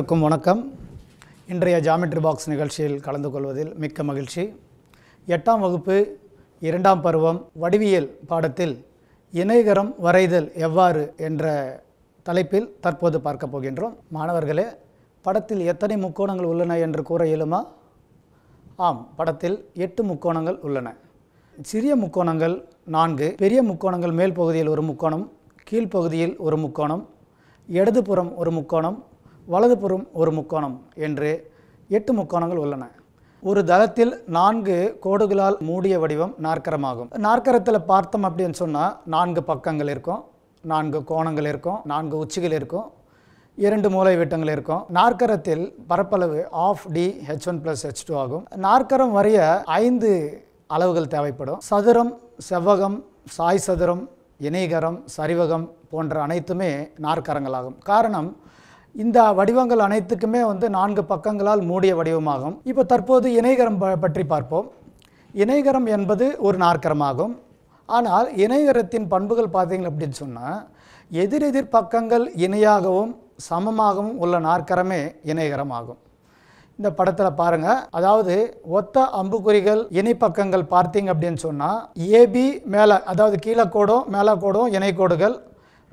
அனைவருக்கும் வணக்கம் இன்றைய ஜாமெட்ரி பாக்ஸ் நிகழ்ச்சியில் கலந்து கொள்வதில் மிக்க மகிழ்ச்சி எட்டாம் வகுப்பு இரண்டாம் பருவம் வடிவியல் பாடத்தில் இணைகரம் வரைதல் எவ்வாறு என்ற தலைப்பில் தற்போது பார்க்க போகின்றோம் மாணவர்களே படத்தில் எத்தனை முக்கோணங்கள் உள்ளன என்று கூற இயலுமா ஆம் படத்தில் எட்டு முக்கோணங்கள் உள்ளன சிறிய முக்கோணங்கள் நான்கு பெரிய முக்கோணங்கள் மேல் பகுதியில் ஒரு முக்கோணம் கீழ்ப்பகுதியில் ஒரு முக்கோணம் இடதுபுறம் ஒரு முக்கோணம் வலதுபுறம் ஒரு முக்கோணம் என்று எட்டு முக்கோணங்கள் உள்ளன ஒரு தளத்தில் நான்கு கோடுகளால் மூடிய வடிவம் நாற்கரமாகும் நாற்கரத்தில் பார்த்தோம் அப்படின்னு சொன்னால் நான்கு பக்கங்கள் இருக்கும் நான்கு கோணங்கள் இருக்கும் நான்கு உச்சிகள் இருக்கும் இரண்டு மூலை வீட்டங்கள் இருக்கும் நாற்கரத்தில் பரப்பளவு half D H one plus H two ஆகும் நாற்கரம் வரைய ஐந்து அளவுகள் தேவைப்படும் சதுரம் செவ்வகம் சாய் சதுரம் இணைகரம் சரிவகம் போன்ற அனைத்துமே நாற்கரங்களாகும் காரணம் இந்த வடிவங்கள் அனைத்துக்குமே வந்து நான்கு பக்கங்களால் மூடிய வடிவமாகும் இப்போ தற்போது இணைகரம் பற்றி பார்ப்போம் இணைகரம் என்பது ஒரு நாற்கரமாகும் ஆனால் இணைகரத்தின் பண்புகள் பார்த்தீங்க அப்படின்னு சொன்னால் எதிரெதிர் பக்கங்கள் இணையாகவும் சமமாகவும் உள்ள நாற்கரமே இணைகரமாகும் இந்த படத்தில் பாருங்கள் அதாவது ஒத்த அம்புக்குறிகள் இணைப்பக்கங்கள் பார்த்தீங்க அப்படின்னு சொன்னால் ஏபி மேலே அதாவது கீழே கோடும் மேலே கோடும் இணைக்கோடுகள்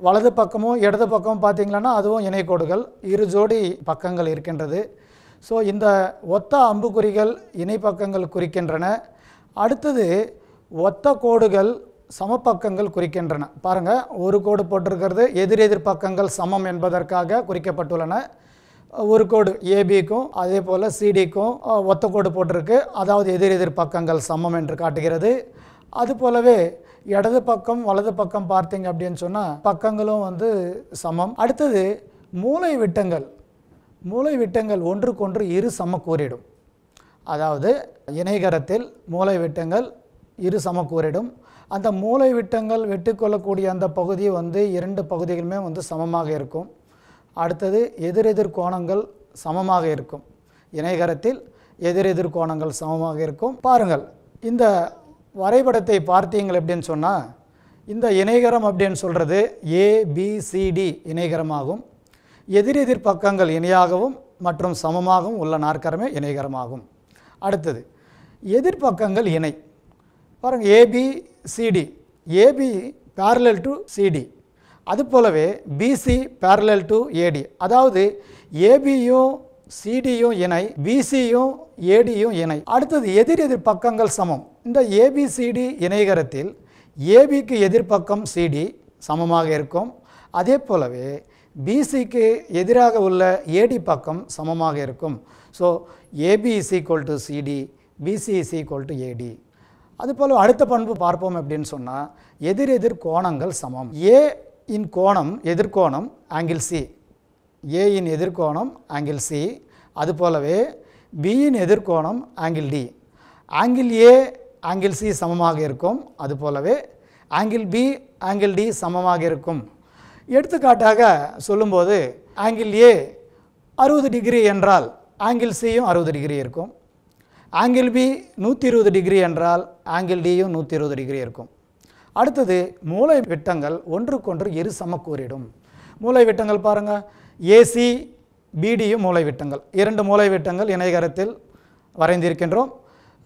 வலது பக்கமும் இடது பக்கமும் பார்த்திங்களன்னா அதுவும் இணைக்கோடுகள் இரு ஜோடி பக்கங்கள் இருக்கின்றது ஸோ இந்த ஒத்த அம்புக்குறிகள் இணைப்பக்கங்கள் குறிக்கின்றன அடுத்தது ஒத்த கோடுகள் பக்கங்கள் குறிக்கின்றன பாருங்கள் ஒரு கோடு போட்டிருக்கிறது எதிரெதிர் பக்கங்கள் சமம் என்பதற்காக குறிக்கப்பட்டுள்ளன ஒரு கோடு ஏபிக்கும் அதே போல் சிடிக்கும் ஒத்த கோடு போட்டிருக்கு அதாவது எதிரெதிர் பக்கங்கள் சமம் என்று காட்டுகிறது அது போலவே இடது பக்கம் வலது பக்கம் பார்த்தீங்க அப்படின்னு சொன்னால் பக்கங்களும் வந்து சமம் அடுத்தது மூளை விட்டங்கள் மூளை விட்டங்கள் ஒன்றுக்கொன்று இரு கூறிடும் அதாவது இணைகரத்தில் மூளை விட்டங்கள் இரு கூறிடும் அந்த மூளை விட்டங்கள் வெட்டுக்கொள்ளக்கூடிய அந்த பகுதி வந்து இரண்டு பகுதிகளுமே வந்து சமமாக இருக்கும் அடுத்தது எதிரெதிர் கோணங்கள் சமமாக இருக்கும் இணைகரத்தில் எதிரெதிர் கோணங்கள் சமமாக இருக்கும் பாருங்கள் இந்த வரைபடத்தை பார்த்தீங்கள் அப்படின்னு சொன்னால் இந்த இணைகரம் அப்படின்னு சொல்கிறது ஏபிசிடி இணைகரமாகும் எதிரெதிர் பக்கங்கள் இணையாகவும் மற்றும் சமமாகவும் உள்ள நாற்கரமே இணைகரமாகும் அடுத்தது எதிர்பக்கங்கள் இணை பாருங்கள் ABCD AB parallel to CD அது போலவே பிசி பேரலல் டு ஏடி அதாவது ஏபியும் சிடியும் இணை பிசியும் ஏடியும் இணை அடுத்தது எதிர் எதிர் பக்கங்கள் சமம் இந்த ஏபிசிடி இணைகரத்தில் ஏபிக்கு எதிர்ப்பக்கம் சிடி சமமாக இருக்கும் அதே போலவே பிசிக்கு எதிராக உள்ள ஏடி பக்கம் சமமாக இருக்கும் so AB is equal to CD BC is equal to AD அதுபோல் அடுத்த பண்பு பார்ப்போம் அப்படின்னு சொன்னால் எதிர் எதிர் கோணங்கள் சமம் ஏ இன் கோணம் எதிர்கோணம் ஆங்கிள் சி ஏயின் எதிர்கோணம் ஆங்கிள் சி அது போலவே பியின் எதிர்கோணம் angle D angle A angle C சமமாக இருக்கும் அது போலவே ஆங்கிள் பி ஆங்கிள் டி சமமாக இருக்கும் எடுத்துக்காட்டாக சொல்லும்போது ஆங்கிள் ஏ அறுபது டிகிரி என்றால் ஆங்கிள் சியும் அறுபது டிகிரி இருக்கும் ஆங்கிள் பி நூற்றி இருபது டிகிரி என்றால் ஆங்கிள் டியும் நூற்றி இருபது டிகிரி இருக்கும் அடுத்தது மூளை விட்டங்கள் ஒன்றுக்கொன்று இரு சமக்கூறிடும் மூளை விட்டங்கள் பாருங்கள் ஏசி பிடியும் மூளை விட்டங்கள் இரண்டு மூளை விட்டங்கள் இணையகரத்தில் வரைந்திருக்கின்றோம்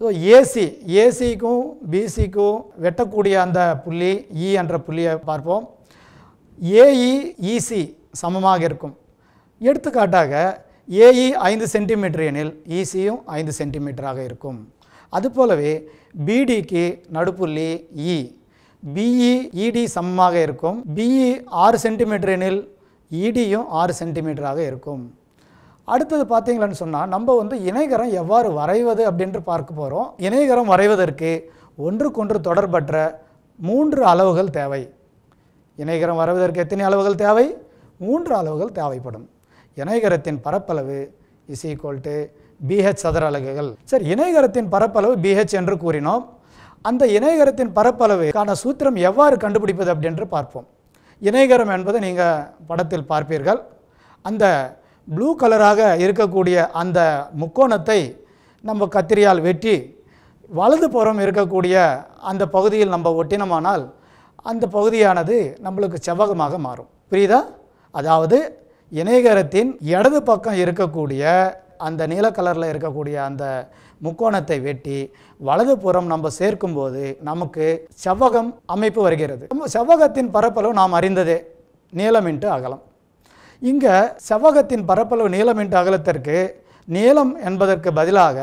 ஸோ ஏசி ஏசிக்கும் பிசிக்கும் வெட்டக்கூடிய அந்த புள்ளி இ e என்ற புள்ளியை பார்ப்போம் ஏஇ இசி e, e, சமமாக இருக்கும் எடுத்துக்காட்டாக ஏஇ ஐந்து சென்டிமீட்டர் எனில் இசியும் ஐந்து சென்டிமீட்டராக இருக்கும் அதுபோலவே பிடிக்கு நடுப்புள்ளி இ பிஇஇடி e e சமமாக இருக்கும் பிஇ e ஆறு சென்டிமீட்டர் எனில் இடியும் ஆறு சென்டிமீட்டராக இருக்கும் அடுத்தது பார்த்தீங்களான்னு சொன்னால் நம்ம வந்து இணைகரம் எவ்வாறு வரைவது அப்படின்ட்டு பார்க்க போகிறோம் இணைகரம் வரைவதற்கு ஒன்றுக்கொன்று தொடர்பற்ற மூன்று அளவுகள் தேவை இணைகரம் வரைவதற்கு எத்தனை அளவுகள் தேவை மூன்று அளவுகள் தேவைப்படும் இணைகரத்தின் பரப்பளவு இசை கோல்ட்டு பிஹெச் சதுர அலகுகள் சரி இணைகரத்தின் பரப்பளவு பிஹெச் என்று கூறினோம் அந்த இணையகரத்தின் பரப்பளவுக்கான சூத்திரம் எவ்வாறு கண்டுபிடிப்பது அப்படின்று பார்ப்போம் இணையகரம் என்பது நீங்கள் படத்தில் பார்ப்பீர்கள் அந்த ப்ளூ கலராக இருக்கக்கூடிய அந்த முக்கோணத்தை நம்ம கத்திரியால் வெட்டி வலது புறம் இருக்கக்கூடிய அந்த பகுதியில் நம்ம ஒட்டினமானால் அந்த பகுதியானது நம்மளுக்கு செவ்வகமாக மாறும் புரியுதா அதாவது இணையகரத்தின் இடது பக்கம் இருக்கக்கூடிய அந்த நீல கலரில் இருக்கக்கூடிய அந்த முக்கோணத்தை வெட்டி வலதுபுறம் நம்ம சேர்க்கும்போது நமக்கு செவ்வகம் அமைப்பு வருகிறது செவ்வகத்தின் பரப்பளவு நாம் அறிந்ததே நீளம் இன்ட்டு அகலம் இங்கே செவ்வகத்தின் பரப்பளவு நீளம் இன்ட்டு அகலத்திற்கு நீளம் என்பதற்கு பதிலாக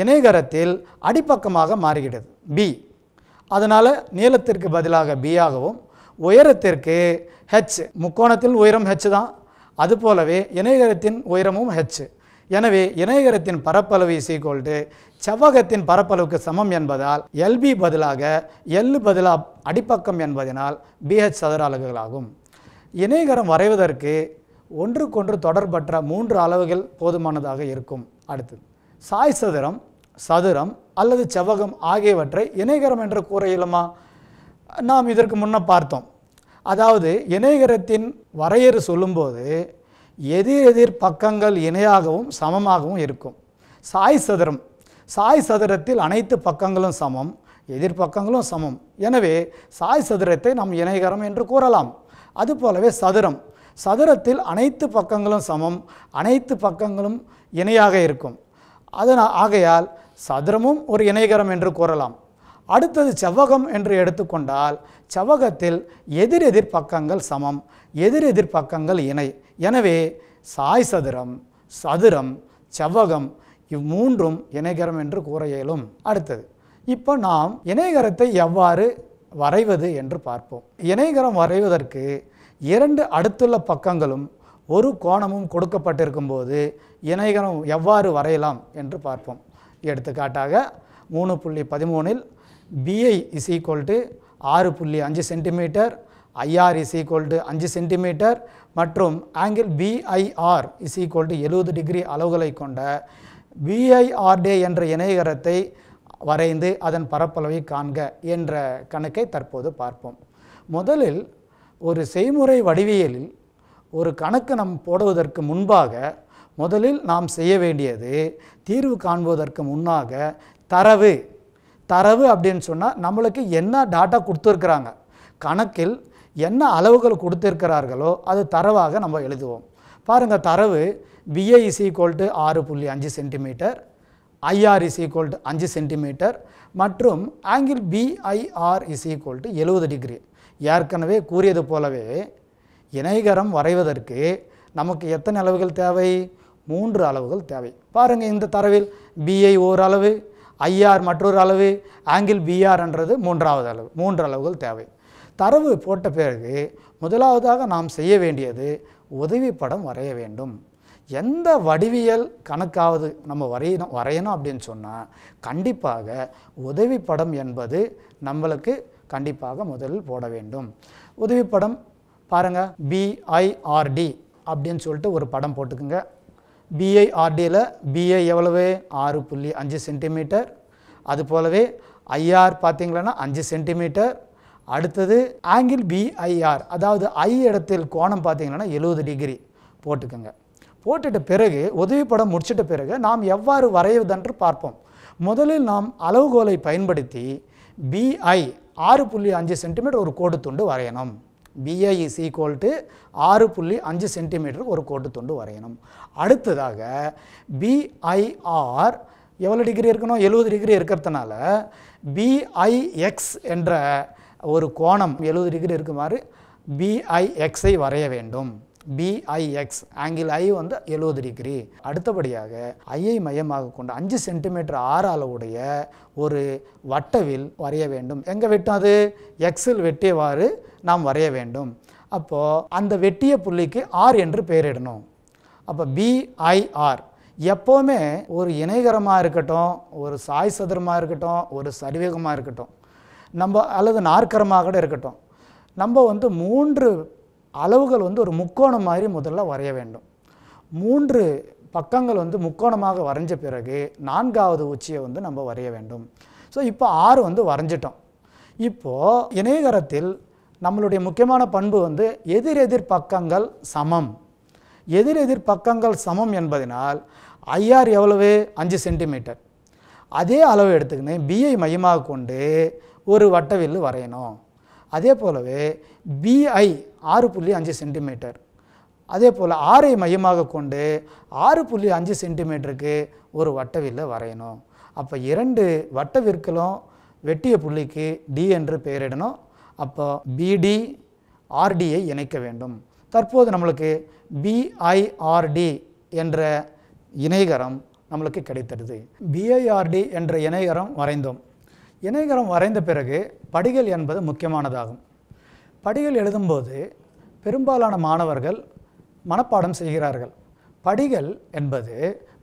இணைகரத்தில் அடிப்பக்கமாக மாறுகிறது பி அதனால் நீளத்திற்கு பதிலாக பி ஆகவும் உயரத்திற்கு ஹெச் முக்கோணத்தில் உயரம் ஹெச் தான் அதுபோலவே இணையகரத்தின் உயரமும் ஹெச்சு எனவே இணையகரத்தின் பரப்பளவு இஸ் செவ்வகத்தின் பரப்பளவுக்கு சமம் என்பதால் எல்பி பதிலாக எல் பதிலாக அடிப்பக்கம் என்பதனால் பிஹெச் சதுர அலகுகளாகும் இணையகரம் வரைவதற்கு ஒன்றுக்கொன்று தொடர்பற்ற மூன்று அளவுகள் போதுமானதாக இருக்கும் அடுத்து சாய் சதுரம் சதுரம் அல்லது செவ்வகம் ஆகியவற்றை இணையகரம் என்று கூற இயலுமா நாம் இதற்கு முன்ன பார்த்தோம் அதாவது இணையகரத்தின் வரையறு சொல்லும்போது எதிர் எதிர் பக்கங்கள் இணையாகவும் சமமாகவும் இருக்கும் சாய் சதுரம் சாய் சதுரத்தில் அனைத்து பக்கங்களும் சமம் எதிர்பக்கங்களும் சமம் எனவே சாய் சதுரத்தை நாம் இணைகரம் என்று கூறலாம் அதுபோலவே சதுரம் சதுரத்தில் அனைத்து பக்கங்களும் சமம் அனைத்து பக்கங்களும் இணையாக இருக்கும் அதனால் ஆகையால் சதுரமும் ஒரு இணைகரம் என்று கூறலாம் அடுத்தது செவ்வகம் என்று எடுத்துக்கொண்டால் செவ்வகத்தில் எதிரெதிர் பக்கங்கள் சமம் எதிரெதிர் பக்கங்கள் இணை எனவே சாய் சதுரம் சதுரம் செவ்வகம் இம்மூன்றும் இணைகரம் என்று கூற இயலும் அடுத்தது இப்போ நாம் இணைகரத்தை எவ்வாறு வரைவது என்று பார்ப்போம் இணைகரம் வரைவதற்கு இரண்டு அடுத்துள்ள பக்கங்களும் ஒரு கோணமும் கொடுக்கப்பட்டிருக்கும் போது இணைகரம் எவ்வாறு வரையலாம் என்று பார்ப்போம் எடுத்துக்காட்டாக மூணு புள்ளி பதிமூணில் பிஐ இஸ் ஈக்குவல் டு ஆறு புள்ளி அஞ்சு centimetre IR is equal to அஞ்சு சென்டிமீட்டர் மற்றும் angle BIR is equal to எழுபது டிகிரி அளவுகளை கொண்ட பிஐஆர்டே என்ற இணையகரத்தை வரைந்து அதன் பரப்பளவை காண்க என்ற கணக்கை தற்போது பார்ப்போம் முதலில் ஒரு செய்முறை வடிவியலில் ஒரு கணக்கு நம் போடுவதற்கு முன்பாக முதலில் நாம் செய்ய வேண்டியது தீர்வு காண்பதற்கு முன்னாக தரவு தரவு அப்படின்னு சொன்னால் நம்மளுக்கு என்ன டாட்டா கொடுத்துருக்குறாங்க கணக்கில் என்ன அளவுகள் கொடுத்துருக்கிறார்களோ அது தரவாக நம்ம எழுதுவோம் பாருங்கள் தரவு பிஏ இஸ் ஈக்குவல் டு ஆறு புள்ளி அஞ்சு centimetre IR is equal to அஞ்சு சென்டிமீட்டர் மற்றும் angle BIR is equal to எழுபது டிகிரி ஏற்கனவே கூறியது போலவே இணைகரம் வரைவதற்கு நமக்கு எத்தனை அளவுகள் தேவை மூன்று அளவுகள் தேவை பாருங்கள் இந்த தரவில் பிஐ ஓரளவு ஐஆர் மற்றொரு அளவு ஆங்கிள் பிஆர்ன்றது மூன்றாவது அளவு மூன்று அளவுகள் தேவை தரவு போட்ட பிறகு முதலாவதாக நாம் செய்ய வேண்டியது உதவி படம் வரைய வேண்டும் எந்த வடிவியல் கணக்காவது நம்ம வரையணும் வரையணும் அப்படின்னு சொன்னால் கண்டிப்பாக உதவி படம் என்பது நம்மளுக்கு கண்டிப்பாக முதலில் போட வேண்டும் உதவி படம் பாருங்கள் பிஐஆர்டி அப்படின்னு சொல்லிட்டு ஒரு படம் போட்டுக்குங்க பிஐஆர்டியில் பிஐ எவ்வளவு ஆறு புள்ளி அஞ்சு சென்டிமீட்டர் அது போலவே ஐஆர் பார்த்திங்களன்னா அஞ்சு சென்டிமீட்டர் அடுத்தது ஆங்கிள் பிஐஆர் அதாவது ஐ இடத்தில் கோணம் பார்த்திங்கன்னா எழுபது டிகிரி போட்டுக்கோங்க போட்டுட்ட பிறகு உதவி படம் முடிச்சிட்ட பிறகு நாம் எவ்வாறு வரைவதென்று பார்ப்போம் முதலில் நாம் அளவுகோலை பயன்படுத்தி பிஐ ஆறு புள்ளி அஞ்சு சென்டிமீட்டர் ஒரு கோடு துண்டு வரையணும் பிஏ இஸ் ஈக்குவல் டு ஆறு புள்ளி அஞ்சு சென்டிமீட்டருக்கு ஒரு கோட்டு துண்டு வரையணும் அடுத்ததாக பிஐஆர் எவ்வளோ டிகிரி இருக்கணும் எழுபது டிகிரி இருக்கிறதுனால பிஐஎக்ஸ் என்ற ஒரு கோணம் எழுபது டிகிரி இருக்குமாறு பிஐஎக்ஸை வரைய வேண்டும் பிஐஎக்ஸ் ஆங்கிள் ஐ வந்து எழுபது டிகிரி அடுத்தபடியாக ஐயை மையமாக கொண்டு அஞ்சு சென்டிமீட்டர் ஆறு அளவுடைய ஒரு வட்டவில் வரைய வேண்டும் எங்கே வெட்டும் அது எக்ஸில் வெட்டியவாறு நாம் வரைய வேண்டும் அப்போது அந்த வெட்டிய புள்ளிக்கு ஆர் என்று பெயரிடணும் அப்போ பிஐஆர் எப்போவுமே ஒரு இணைகரமாக இருக்கட்டும் ஒரு சாய் சதுரமாக இருக்கட்டும் ஒரு சரிவேகமாக இருக்கட்டும் நம்ம அல்லது நாற்கரமாக கூட இருக்கட்டும் நம்ம வந்து மூன்று அளவுகள் வந்து ஒரு முக்கோணம் மாதிரி முதல்ல வரைய வேண்டும் மூன்று பக்கங்கள் வந்து முக்கோணமாக வரைஞ்ச பிறகு நான்காவது உச்சியை வந்து நம்ம வரைய வேண்டும் ஸோ இப்போ ஆறு வந்து வரைஞ்சிட்டோம் இப்போது இணையகரத்தில் நம்மளுடைய முக்கியமான பண்பு வந்து எதிரெதிர் பக்கங்கள் சமம் எதிரெதிர் பக்கங்கள் சமம் என்பதனால் ஐஆர் எவ்வளவு அஞ்சு சென்டிமீட்டர் அதே அளவு எடுத்துக்கின்னு பிஐ மையமாக கொண்டு ஒரு வட்டவில்லு வரையணும் அதே போலவே பிஐ ஆறு புள்ளி அஞ்சு சென்டிமீட்டர் அதே போல் ஆறை மையமாக கொண்டு ஆறு புள்ளி அஞ்சு சென்டிமீட்டருக்கு ஒரு வட்டவில்லை வரையணும் அப்போ இரண்டு வட்டவிற்களும் வெட்டிய புள்ளிக்கு டி என்று பெயரிடணும் அப்போ பிடி ஆர்டியை இணைக்க வேண்டும் தற்போது நம்மளுக்கு பிஐஆர்டி என்ற இணைகரம் நம்மளுக்கு கிடைத்தது பிஐஆர்டி என்ற இணைகரம் வரைந்தோம் இணைகரம் வரைந்த பிறகு படிகள் என்பது முக்கியமானதாகும் படிகள் எழுதும்போது பெரும்பாலான மாணவர்கள் மனப்பாடம் செய்கிறார்கள் படிகள் என்பது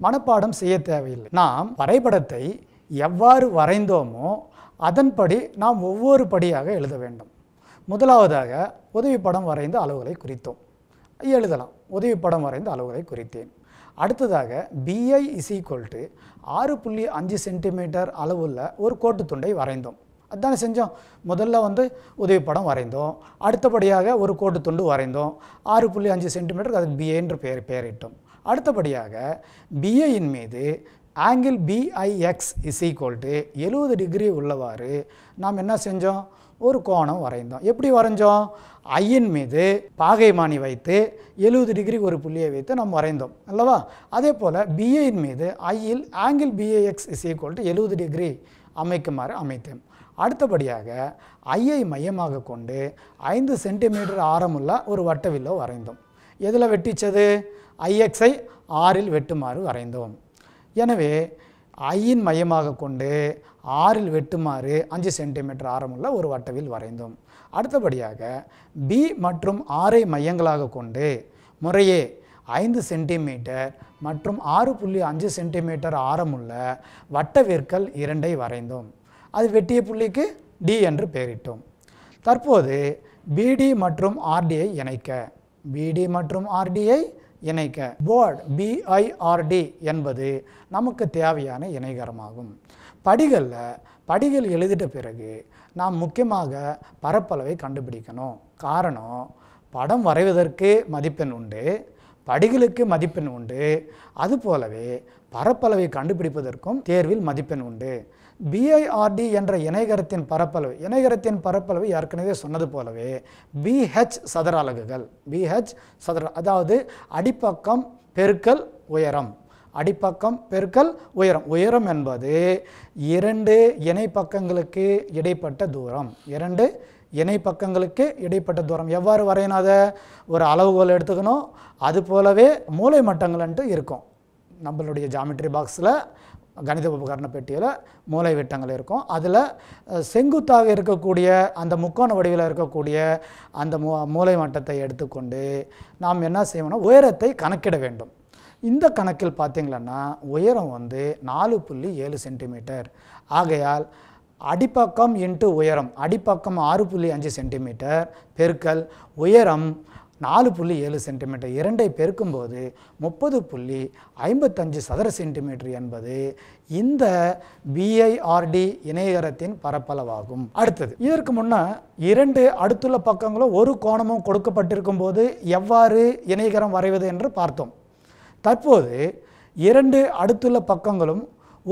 மனப்பாடம் செய்ய தேவையில்லை நாம் வரைபடத்தை எவ்வாறு வரைந்தோமோ அதன்படி நாம் ஒவ்வொரு படியாக எழுத வேண்டும் முதலாவதாக உதவி படம் வரைந்த அளவுகளை குறித்தோம் எழுதலாம் உதவி படம் வரைந்த அளவுகளை குறித்தேன் அடுத்ததாக பிஐ இசை ஈக்குவல் ஆறு புள்ளி அஞ்சு சென்டிமீட்டர் அளவுள்ள ஒரு கோட்டு துண்டை வரைந்தோம் அதுதானே செஞ்சோம் முதல்ல வந்து உதவி படம் வரைந்தோம் அடுத்தபடியாக ஒரு கோட்டு துண்டு வரைந்தோம் ஆறு புள்ளி அஞ்சு சென்டிமீட்டருக்கு அதுக்கு பிஏன்ற பெயர் பெயரிட்டோம் அடுத்தபடியாக பிஏயின் மீது ஆங்கிள் பிஐஎக்ஸ் இஸ் ஈக்குவல் எழுபது டிகிரி உள்ளவாறு நாம் என்ன செஞ்சோம் ஒரு கோணம் வரைந்தோம் எப்படி வரைஞ்சோம் ஐயின் மீது பாகைமானி வைத்து எழுபது டிகிரி ஒரு புள்ளியை வைத்து நாம் வரைந்தோம் அல்லவா அதே போல் பிஏயின் மீது ஐயில் angle BAX is equal to எழுபது டிகிரி அமைக்குமாறு அமைத்தேன் அடுத்தபடியாக ஐயை மையமாக கொண்டு ஐந்து சென்டிமீட்டர் ஆரமுள்ள ஒரு வட்டவில்லோ வரைந்தோம் எதில் வெட்டிச்சது ஐஎக்ஸை ஆறில் வெட்டுமாறு வரைந்தோம் எனவே ஐயின் மையமாக கொண்டு ஆறில் வெட்டுமாறு அஞ்சு சென்டிமீட்டர் ஆரமுள்ள ஒரு வட்டவில் வரைந்தோம் அடுத்தபடியாக பி மற்றும் ஆரை மையங்களாக கொண்டு முறையே ஐந்து சென்டிமீட்டர் மற்றும் ஆறு புள்ளி அஞ்சு சென்டிமீட்டர் ஆரமுள்ள வட்டவிற்கல் இரண்டை வரைந்தோம் அது வெட்டிய புள்ளிக்கு டி என்று பெயரிட்டோம் தற்போது பிடி மற்றும் ஆர்டியை இணைக்க பிடி மற்றும் ஆர்டியை இணைக்க போர்டு பிஐஆர்டி என்பது நமக்கு தேவையான இணைகரமாகும் படிகளில் படிகள் எழுதிட்ட பிறகு நாம் முக்கியமாக பரப்பளவை கண்டுபிடிக்கணும் காரணம் படம் வரைவதற்கு மதிப்பெண் உண்டு படிகளுக்கு மதிப்பெண் உண்டு அதுபோலவே பரப்பளவை கண்டுபிடிப்பதற்கும் தேர்வில் மதிப்பெண் உண்டு பிஐஆர்டி என்ற இணைகரத்தின் பரப்பளவு இணைகரத்தின் பரப்பளவு ஏற்கனவே சொன்னது போலவே பிஹெச் சதுர அலகுகள் பிஹெச் சதுர அதாவது அடிப்பக்கம் பெருக்கல் உயரம் அடிப்பக்கம் பெருக்கல் உயரம் உயரம் என்பது இரண்டு இணை பக்கங்களுக்கு இடைப்பட்ட தூரம் இரண்டு இணை பக்கங்களுக்கு இடைப்பட்ட தூரம் எவ்வாறு வரையினாத ஒரு அளவுகோல் எடுத்துக்கணும் அது போலவே மூளை மட்டங்கள்ன்ட்டு இருக்கும் நம்மளுடைய ஜாமெட்ரி பாக்ஸில் கணித உபகரண பெட்டியில் மூளை விட்டங்கள் இருக்கும் அதில் செங்குத்தாக இருக்கக்கூடிய அந்த முக்கோண வடிவில் இருக்கக்கூடிய அந்த மூ மூளை மட்டத்தை எடுத்துக்கொண்டு நாம் என்ன செய்யணும்னா உயரத்தை கணக்கிட வேண்டும் இந்த கணக்கில் பார்த்திங்களன்னா உயரம் வந்து நாலு புள்ளி ஏழு சென்டிமீட்டர் ஆகையால் அடிப்பக்கம் இன்ட்டு உயரம் அடிப்பக்கம் ஆறு புள்ளி அஞ்சு சென்டிமீட்டர் பெருக்கல் உயரம் நாலு புள்ளி ஏழு சென்டிமீட்டர் இரண்டை பெருக்கும்போது முப்பது புள்ளி ஐம்பத்தஞ்சு சதுர சென்டிமீட்டர் என்பது இந்த பிஐஆர்டி இணையகரத்தின் பரப்பளவாகும் அடுத்தது இதற்கு முன்னே இரண்டு அடுத்துள்ள பக்கங்களும் ஒரு கோணமும் கொடுக்கப்பட்டிருக்கும் போது எவ்வாறு இணையகரம் வரைவது என்று பார்த்தோம் தற்போது இரண்டு அடுத்துள்ள பக்கங்களும்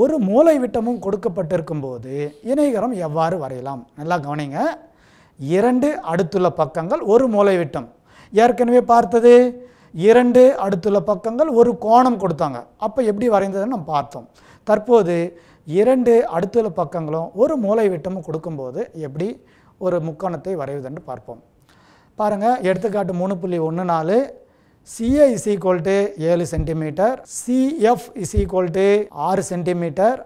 ஒரு விட்டமும் கொடுக்கப்பட்டிருக்கும் போது இணைகரம் எவ்வாறு வரையலாம் நல்லா கவனிங்க இரண்டு அடுத்துள்ள பக்கங்கள் ஒரு விட்டம் ஏற்கனவே பார்த்தது இரண்டு அடுத்துள்ள பக்கங்கள் ஒரு கோணம் கொடுத்தாங்க அப்போ எப்படி வரைந்ததுன்னு நம்ம பார்த்தோம் தற்போது இரண்டு அடுத்துள்ள பக்கங்களும் ஒரு விட்டமும் கொடுக்கும்போது எப்படி ஒரு முக்கோணத்தை வரைவதுன்னு பார்ப்போம் பாருங்கள் எடுத்துக்காட்டு மூணு புள்ளி ஒன்று நாலு சிஏ இஸ் ஈக்குவல் டு ஏழு centimetre CF is equal to ஆறு சென்டிமீட்டர்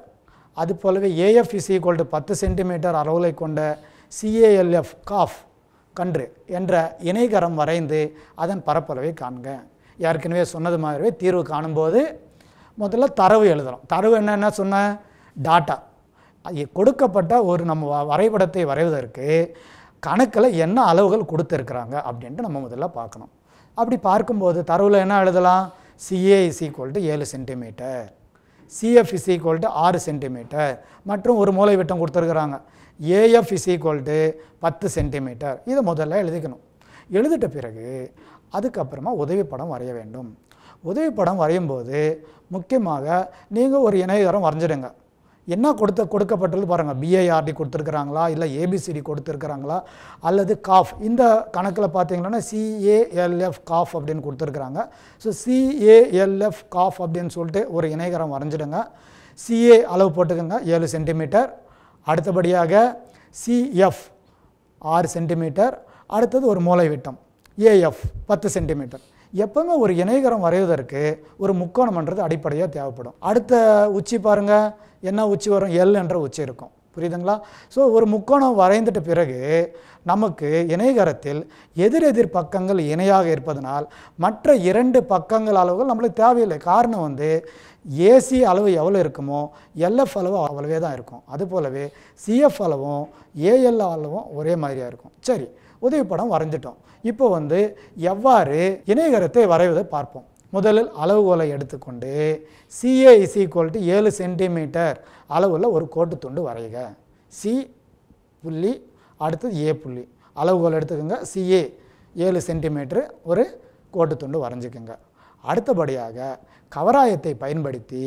அது போலவே ஏஎஃப் இஸ் ஈக்குவல் டு பத்து சென்டிமீட்டர் அளவுலை கொண்ட சிஏஎல்எஃப் காஃப் கன்று என்ற இணைகரம் வரைந்து அதன் பரப்பளவை காண்க ஏற்கனவே சொன்னது மாதிரியே தீர்வு காணும்போது முதல்ல தரவு எழுதுகிறோம் தரவு என்னென்ன சொன்ன டாட்டா கொடுக்கப்பட்ட ஒரு நம்ம வரைபடத்தை வரைவதற்கு கணக்கில் என்ன அளவுகள் கொடுத்துருக்குறாங்க அப்படின்ட்டு நம்ம முதல்ல பார்க்கணும் அப்படி பார்க்கும்போது தரவில் என்ன எழுதலாம் சிஏ இஸ் ஈக்குவல் டு ஏழு centimetre CF is equal to ஆறு சென்டிமீட்டர் மற்றும் ஒரு மூளை விட்டம் கொடுத்துருக்குறாங்க ஏஎஃப் இஸ் ஈக்குவல் டு பத்து சென்டிமீட்டர் இதை முதல்ல எழுதிக்கணும் எழுதிட்ட பிறகு அதுக்கப்புறமா உதவி படம் வரைய வேண்டும் உதவி படம் வரையும்போது முக்கியமாக நீங்கள் ஒரு இணையதரம் வரைஞ்சிடுங்க என்ன கொடுத்த கொடுக்கப்பட்டது பாருங்கள் பிஏஆர்டி கொடுத்துருக்குறாங்களா இல்லை ஏபிசிடி கொடுத்துருக்குறாங்களா அல்லது காஃப் இந்த கணக்கில் பார்த்தீங்கன்னா சிஏஎல்எஃப் காஃப் அப்படின்னு கொடுத்துருக்குறாங்க ஸோ சிஏஎல்எஃப் காஃப் அப்படின்னு சொல்லிட்டு ஒரு இணைகரம் வரைஞ்சிடுங்க சிஏ அளவு போட்டுக்கோங்க ஏழு சென்டிமீட்டர் அடுத்தபடியாக சிஎஃப் ஆறு சென்டிமீட்டர் அடுத்தது ஒரு மூளை விட்டம் ஏஎஃப் பத்து சென்டிமீட்டர் எப்போவுமே ஒரு இணைகரம் வரைவதற்கு ஒரு முக்கோணம்ன்றது அடிப்படையாக தேவைப்படும் அடுத்த உச்சி பாருங்கள் என்ன உச்சி வரும் எல் என்ற உச்சி இருக்கும் புரியுதுங்களா ஸோ ஒரு முக்கோணம் வரைந்துட்ட பிறகு நமக்கு இணைகரத்தில் எதிரெதிர் பக்கங்கள் இணையாக இருப்பதனால் மற்ற இரண்டு பக்கங்கள் அளவுகள் நம்மளுக்கு தேவையில்லை காரணம் வந்து ஏசி அளவு எவ்வளோ இருக்குமோ எல்எஃப் அளவு அவ்வளவே தான் இருக்கும் அது போலவே சிஎஃப் அளவும் ஏஎல் அளவும் ஒரே மாதிரியாக இருக்கும் சரி உதவி படம் வரைஞ்சிட்டோம் இப்போ வந்து எவ்வாறு இணையகரத்தை வரைவதை பார்ப்போம் முதலில் அளவுகோலை எடுத்துக்கொண்டு சிஏ இஸ் ஈக்குவல் டு ஏழு சென்டிமீட்டர் அளவில் ஒரு கோட்டு துண்டு வரைக சி புள்ளி அடுத்தது ஏ புள்ளி அளவுகோல் எடுத்துக்கோங்க சிஏ ஏழு சென்டிமீட்ரு ஒரு கோட்டு துண்டு வரைஞ்சிக்கோங்க அடுத்தபடியாக கவராயத்தை பயன்படுத்தி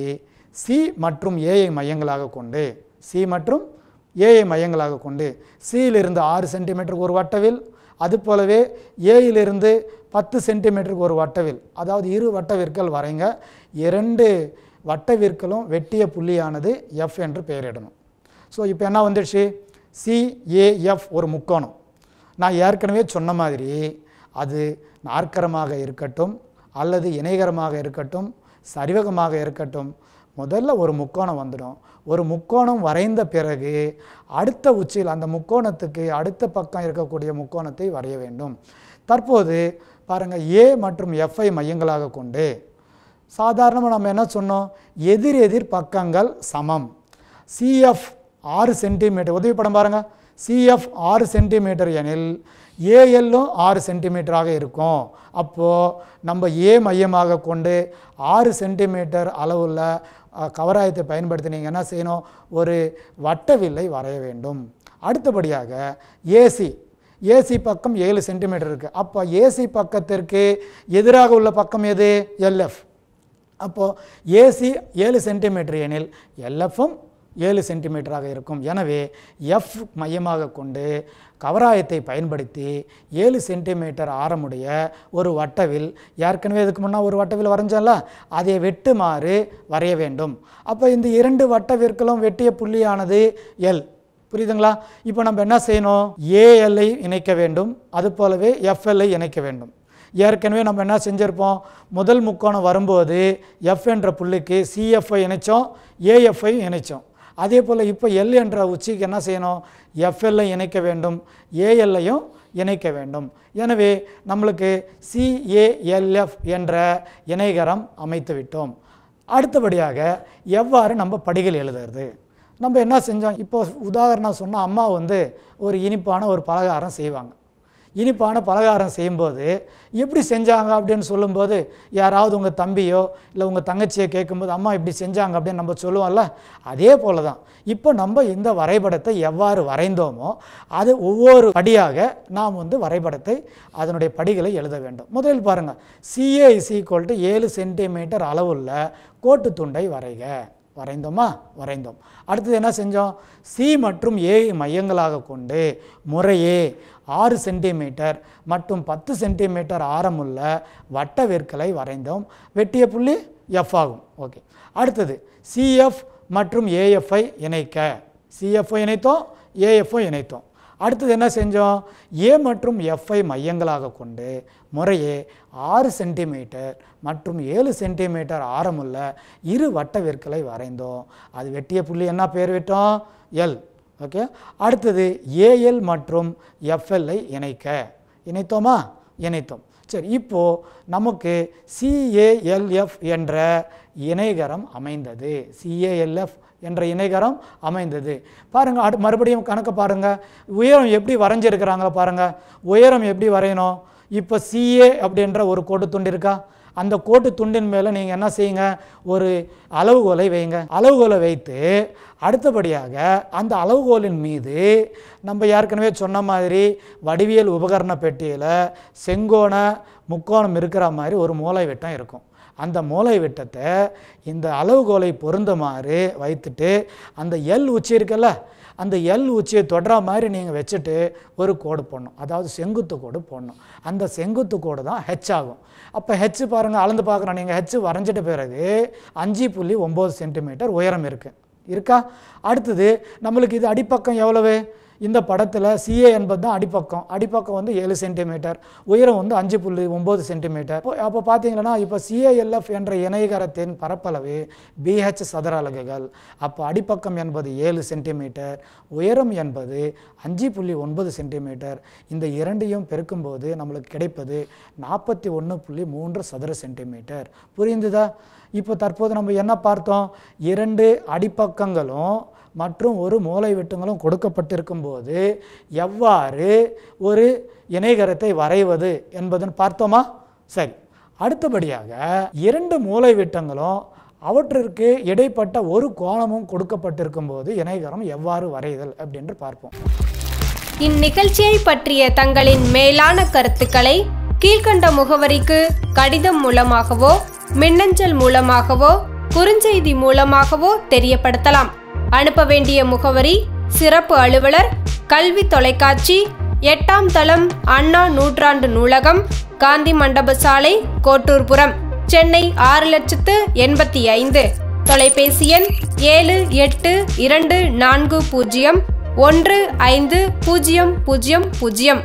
சி மற்றும் ஏஐ மையங்களாக கொண்டு சி மற்றும் ஏஐ மையங்களாக கொண்டு சியிலிருந்து ஆறு சென்டிமீட்டருக்கு ஒரு வட்டவில் அதுபோலவே ஏயிலிருந்து பத்து சென்டிமீட்டருக்கு ஒரு வட்டவில் அதாவது இரு வட்டவிற்கள் வரைங்க இரண்டு வட்டவிற்களும் வெட்டிய புள்ளியானது எஃப் என்று பெயரிடணும் ஸோ இப்போ என்ன வந்துடுச்சு சிஏஎஃப் ஒரு முக்கோணம் நான் ஏற்கனவே சொன்ன மாதிரி அது நாற்கரமாக இருக்கட்டும் அல்லது இணைகரமாக இருக்கட்டும் சரிவகமாக இருக்கட்டும் முதல்ல ஒரு முக்கோணம் வந்துடும் ஒரு முக்கோணம் வரைந்த பிறகு அடுத்த உச்சியில் அந்த முக்கோணத்துக்கு அடுத்த பக்கம் இருக்கக்கூடிய முக்கோணத்தை வரைய வேண்டும் தற்போது பாருங்கள் ஏ மற்றும் எஃப்ஐ மையங்களாக கொண்டு சாதாரணமாக நம்ம என்ன சொன்னோம் எதிர் எதிர் பக்கங்கள் சமம் சிஎஃப் ஆறு சென்டிமீட்டர் உதவி படம் பாருங்கள் சிஎஃப் ஆறு சென்டிமீட்டர் எனில் ஏஎல்லும் ஆறு சென்டிமீட்டராக இருக்கும் அப்போது நம்ம ஏ மையமாக கொண்டு ஆறு சென்டிமீட்டர் அளவுள்ள கவராயத்தை பயன்படுத்தி என்ன செய்யணும் ஒரு வட்டவில்லை வரைய வேண்டும் அடுத்தபடியாக ஏசி ஏசி பக்கம் ஏழு சென்டிமீட்டர் இருக்குது அப்போ ஏசி பக்கத்திற்கு எதிராக உள்ள பக்கம் எது எல்எஃப் அப்போது ஏசி ஏழு சென்டிமீட்டர் எனில் எல்எஃப்பும் ஏழு சென்டிமீட்டராக இருக்கும் எனவே எஃப் மையமாக கொண்டு கவராயத்தை பயன்படுத்தி ஏழு சென்டிமீட்டர் ஆரமுடைய ஒரு வட்டவில் ஏற்கனவே இதுக்கு முன்னால் ஒரு வட்டவில் வரைஞ்சால அதை வெட்டுமாறு வரைய வேண்டும் அப்போ இந்த இரண்டு வட்டவிற்களும் வெட்டிய புள்ளியானது எல் புரியுதுங்களா இப்போ நம்ம என்ன செய்யணும் ஏஎல்ஐ இணைக்க வேண்டும் அது போலவே எஃப்எல்ஐ இணைக்க வேண்டும் ஏற்கனவே நம்ம என்ன செஞ்சுருப்போம் முதல் முக்கோணம் வரும்போது எஃப் என்ற புள்ளிக்கு சிஎஃப்ஐ இணைச்சோம் ஏஎஃப்ஐ இணைச்சோம் அதே போல் இப்போ எல் என்ற உச்சிக்கு என்ன செய்யணும் எஃப்எல்லை இணைக்க வேண்டும் ஏஎல்லையும் இணைக்க வேண்டும் எனவே நம்மளுக்கு சிஏஎல்எஃப் என்ற இணைகரம் அமைத்து விட்டோம் அடுத்தபடியாக எவ்வாறு நம்ம படிகள் எழுதுறது நம்ம என்ன செஞ்சோம் இப்போ உதாரணம் சொன்னால் அம்மா வந்து ஒரு இனிப்பான ஒரு பலகாரம் செய்வாங்க இனிப்பான பலகாரம் செய்யும்போது எப்படி செஞ்சாங்க அப்படின்னு சொல்லும்போது யாராவது உங்கள் தம்பியோ இல்லை உங்கள் தங்கச்சியை கேட்கும்போது அம்மா இப்படி செஞ்சாங்க அப்படின்னு நம்ம சொல்லுவோம்ல அதே போல் தான் இப்போ நம்ம இந்த வரைபடத்தை எவ்வாறு வரைந்தோமோ அது ஒவ்வொரு படியாக நாம் வந்து வரைபடத்தை அதனுடைய படிகளை எழுத வேண்டும் முதலில் பாருங்கள் சிஏ இஸ் ஈக்குவல் டு ஏழு சென்டிமீட்டர் அளவுள்ள கோட்டு துண்டை வரைக வரைந்தோமா வரைந்தோம் அடுத்தது என்ன செஞ்சோம் சி மற்றும் ஏ மையங்களாக கொண்டு முறையே ஆறு சென்டிமீட்டர் மற்றும் பத்து சென்டிமீட்டர் ஆரமுள்ள வட்ட வேர்களை வரைந்தோம் வெட்டிய புள்ளி எஃப் ஆகும் ஓகே அடுத்தது சிஎஃப் மற்றும் ஏஎஃப்ஐ இணைக்க சிஎஃப்ஐ இணைத்தோம் ஏஎஃப்ஐ இணைத்தோம் அடுத்தது என்ன செஞ்சோம் ஏ மற்றும் எஃப்ஐ மையங்களாக கொண்டு முறையே ஆறு சென்டிமீட்டர் மற்றும் ஏழு சென்டிமீட்டர் ஆரமுள்ள இரு வட்ட விற்களை வரைந்தோம் அது வெட்டிய புள்ளி என்ன பேர் விட்டோம் எல் ஓகே அடுத்தது ஏஎல் மற்றும் எஃப்எல்ஐ இணைக்க இணைத்தோமா இணைத்தோம் சரி இப்போது நமக்கு சிஏஎல்எஃப் என்ற இணைகரம் அமைந்தது சிஏஎல்எஃப் என்ற இணைகரம் அமைந்தது பாருங்கள் அடு மறுபடியும் கணக்கை பாருங்கள் உயரம் எப்படி வரைஞ்சிருக்கிறாங்க பாருங்கள் உயரம் எப்படி வரையணும் இப்போ சிஏ அப்படின்ற ஒரு கோடு துண்டு இருக்கா அந்த கோட்டு துண்டின் மேலே நீங்கள் என்ன செய்யுங்க ஒரு அளவுகோலை வைங்க அளவுகோலை வைத்து அடுத்தபடியாக அந்த அளவுகோலின் மீது நம்ம ஏற்கனவே சொன்ன மாதிரி வடிவியல் உபகரண பெட்டியில் செங்கோண முக்கோணம் இருக்கிற மாதிரி ஒரு மூளை விட்டம் இருக்கும் அந்த மூளை விட்டத்தை இந்த அளவுகோலை பொருந்தமாறு வைத்துட்டு அந்த எல் உச்சி இருக்குல்ல அந்த எல் உச்சியை தொடர மாதிரி நீங்கள் வச்சுட்டு ஒரு கோடு போடணும் அதாவது செங்குத்து கோடு போடணும் அந்த செங்குத்து கோடு தான் ஹெச் ஆகும் அப்போ ஹெச்சு பாருங்கள் அளந்து பார்க்குறோம் நீங்கள் ஹெச்சு வரைஞ்சிட்ட பிறகு அஞ்சு புள்ளி ஒம்பது சென்டிமீட்டர் உயரம் இருக்குது இருக்கா அடுத்தது நம்மளுக்கு இது அடிப்பக்கம் எவ்வளவு இந்த படத்தில் சிஏ என்பது தான் அடிப்பக்கம் அடிப்பக்கம் வந்து ஏழு சென்டிமீட்டர் உயரம் வந்து அஞ்சு புள்ளி ஒம்பது சென்டிமீட்டர் அப்போ பார்த்தீங்கன்னா இப்போ சிஏஎல்எஃப் என்ற இணையகரத்தின் பரப்பளவு பிஹெச் சதுர அலகுகள் அப்போ அடிப்பக்கம் என்பது ஏழு சென்டிமீட்டர் உயரம் என்பது அஞ்சு புள்ளி ஒன்பது சென்டிமீட்டர் இந்த இரண்டையும் பெருக்கும்போது நம்மளுக்கு கிடைப்பது நாற்பத்தி ஒன்று புள்ளி மூன்று சதுர சென்டிமீட்டர் புரிந்துதா இப்போ தற்போது நம்ம என்ன பார்த்தோம் இரண்டு அடிப்பக்கங்களும் மற்றும் ஒரு மூளை வெட்டுங்களும் கொடுக்கப்பட்டிருக்கும் போது எவ்வாறு ஒரு இணைகரத்தை வரைவது என்பதுன்னு பார்த்தோமா சரி அடுத்தபடியாக இரண்டு மூளை வெட்டங்களும் அவற்றிற்கு இடைப்பட்ட ஒரு கோணமும் கொடுக்கப்பட்டிருக்கும் போது இணைகரம் எவ்வாறு வரைதல் அப்படின்னு பார்ப்போம் இந்நிகழ்ச்சியை பற்றிய தங்களின் மேலான கருத்துக்களை கீழ்கண்ட முகவரிக்கு கடிதம் மூலமாகவோ மின்னஞ்சல் மூலமாகவோ குறுஞ்செய்தி மூலமாகவோ தெரியப்படுத்தலாம் அனுப்ப வேண்டிய முகவரி சிறப்பு அலுவலர் கல்வி தொலைக்காட்சி எட்டாம் தளம் அண்ணா நூற்றாண்டு நூலகம் காந்தி மண்டப சாலை கோட்டூர்புரம் சென்னை ஆறு லட்சத்து எண்பத்தி ஐந்து தொலைபேசி எண் ஏழு எட்டு இரண்டு நான்கு பூஜ்ஜியம் ஒன்று ஐந்து பூஜ்ஜியம் பூஜ்ஜியம் பூஜ்ஜியம்